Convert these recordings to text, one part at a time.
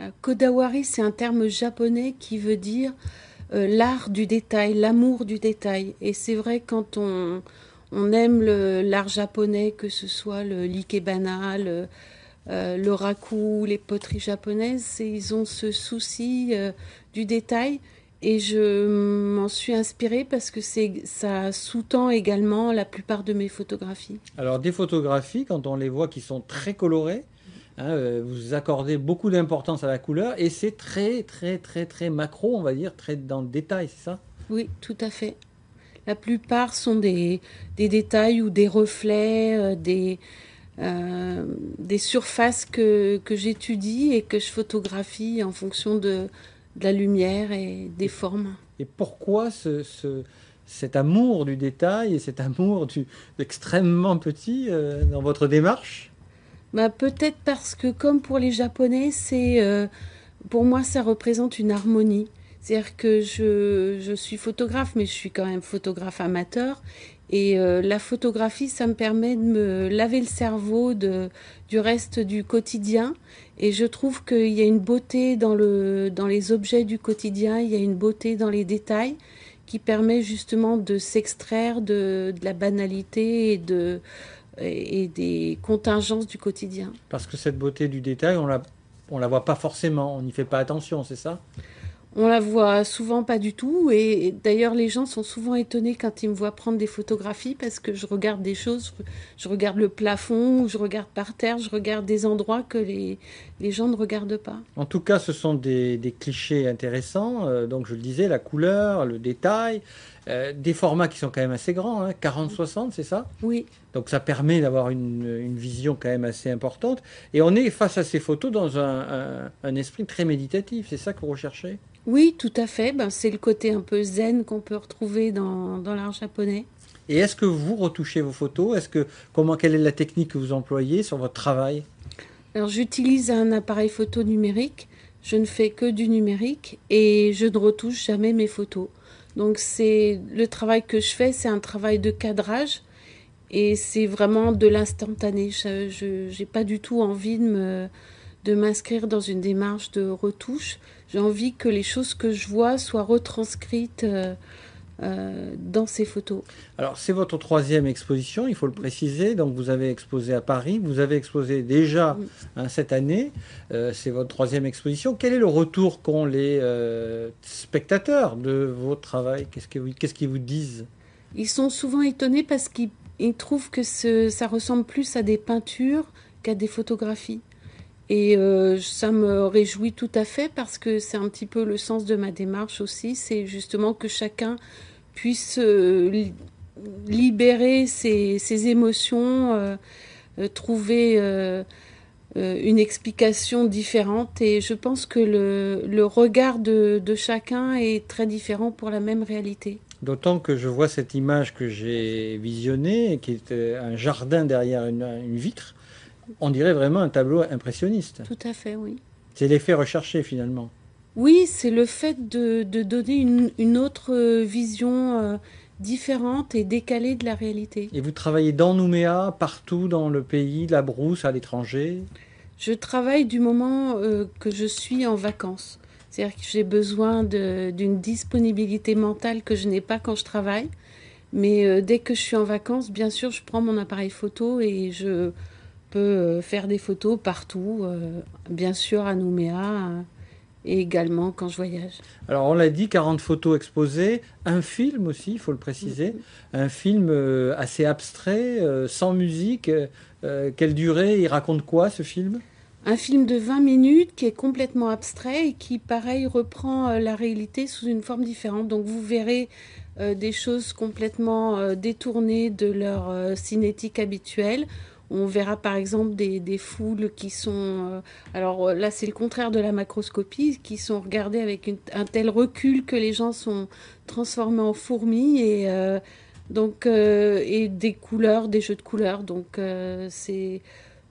Euh, Kodawari, c'est un terme japonais qui veut dire euh, l'art du détail, l'amour du détail. Et c'est vrai, quand on, on aime l'art japonais, que ce soit le l'ikebana, le, euh, raku, les poteries japonaises, ils ont ce souci du détail. Et je m'en suis inspirée parce que ça sous-tend également la plupart de mes photographies. Alors des photographies, quand on les voit qui sont très colorées, Hein, euh, vous accordez beaucoup d'importance à la couleur et c'est très, très, très, très macro, on va dire, très dans le détail, c'est ça Oui, tout à fait. La plupart sont des, détails ou des reflets, euh, euh, des, surfaces que, j'étudie et que je photographie en fonction de, la lumière et des formes. Et pourquoi cet amour du détail et cet amour du, d'extrêmement petit dans votre démarche bah, peut-être parce que, comme pour les Japonais, c'est euh, pour moi, ça représente une harmonie. C'est-à-dire que je, suis photographe, mais je suis quand même photographe amateur. Et euh, la photographie, ça me permet de me laver le cerveau de, du reste du quotidien. Et je trouve qu'il y a une beauté dans, le, dans les objets du quotidien, il y a une beauté dans les détails qui permet justement de s'extraire de, de, la banalité et de, et, des contingences du quotidien. Parce que cette beauté du détail, on la, on la voit pas forcément, on n'y fait pas attention, c'est ça on la voit souvent pas du tout et, d'ailleurs les gens sont souvent étonnés quand ils me voient prendre des photographies parce que je regarde des choses, je, regarde le plafond, je regarde par terre, je regarde des endroits que les, les gens ne regardent pas. En tout cas, ce sont des, clichés intéressants, euh, donc je le disais, la couleur, le détail, euh, des formats qui sont quand même assez grands, 40-60, hein, c'est ça Oui. Donc ça permet d'avoir une, vision quand même assez importante. Et on est face à ces photos dans un, esprit très méditatif, c'est ça que vous recherchez Oui, tout à fait. Ben, c'est le côté un peu zen qu'on peut retrouver dans, l'art japonais. Et est-ce que vous retouchez vos photos Est-ce que comment quelle est la technique que vous employez sur votre travail Alors j'utilise un appareil photo numérique. Je ne fais que du numérique et je ne retouche jamais mes photos. Donc c'est le travail que je fais, c'est un travail de cadrage et c'est vraiment de l'instantané. Je n'ai pas du tout envie de me de m'inscrire dans une démarche de retouche. J'ai envie que les choses que je vois soient retranscrites. Euh, euh, dans ces photos. Alors c'est votre troisième exposition, il faut le préciser. Donc vous avez exposé à Paris, vous avez exposé déjà hein, cette année. Euh, c'est votre troisième exposition. Quel est le retour qu'ont les euh, spectateurs de vos travail Qu'est-ce qu'ils vous disent Ils sont souvent étonnés parce qu'ils trouvent que ça ressemble plus à des peintures qu'à des photographies. Et euh, ça me réjouit tout à fait parce que c'est un petit peu le sens de ma démarche aussi, c'est justement que chacun puisse euh, libérer ses, émotions, euh, trouver une explication différente. Et je pense que le, regard de, chacun est très différent pour la même réalité. D'autant que je vois cette image que j'ai visionnée, qui est un jardin derrière une vitre, on dirait vraiment un tableau impressionniste. Tout à fait, oui. C'est l'effet recherché finalement. Oui, c'est le fait de, donner une, autre euh, vision euh, différente et décalée de la réalité. Et vous travaillez dans Nouméa, partout dans le pays, la brousse, à l'étranger Je travaille du moment euh, que je suis en vacances. C'est-à-dire que j'ai besoin d'une disponibilité mentale que je n'ai pas quand je travaille. Mais dès que je suis en vacances, bien sûr, je prends mon appareil photo et je, peut euh, faire des photos partout, euh, bien sûr à Nouméa euh, et également quand je voyage. Alors on l'a dit, 40 photos exposées, un film aussi, il faut le préciser, mm-hmm. un film assez abstrait, sans musique. Quelle durée Il raconte quoi ce film un film de 20 minutes qui est complètement abstrait et qui, pareil, reprend la réalité sous une forme différente. Donc vous verrez des choses complètement détournées de leur cinétique habituelle. On verra par exemple des, foules qui sont... Euh, alors euh, là, c'est le contraire de la macroscopie, qui sont regardées avec un tel recul que les gens sont transformés en fourmis et... Euh, donc, et des couleurs, des jeux de couleurs. Donc, c'est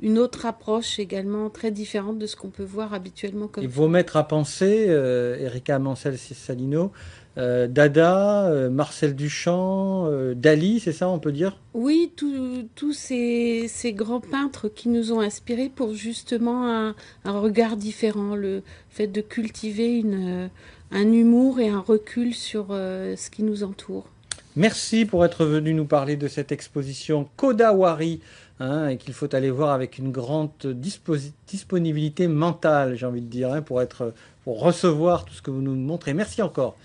une autre approche également très différente de ce qu'on peut voir habituellement. Comme Il faut mettre à penser, Erika Mancel-Salino, euh, Dada, euh, Marcel Duchamp, euh, Dali, c'est ça on peut dire Oui, tous ces, grands peintres qui nous ont inspirés pour justement un, regard différent, le fait de cultiver un humour et un recul sur ce qui nous entoure. Merci pour être venu nous parler de cette exposition Kodawari. Hein, et qu'il faut aller voir avec une grande disponibilité mentale, j'ai envie de dire, hein, pour, être, pour recevoir tout ce que vous nous montrez. Merci encore.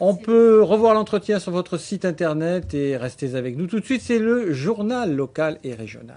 On peut revoir l'entretien sur votre site internet et restez avec nous tout de suite. C'est le journal local et régional.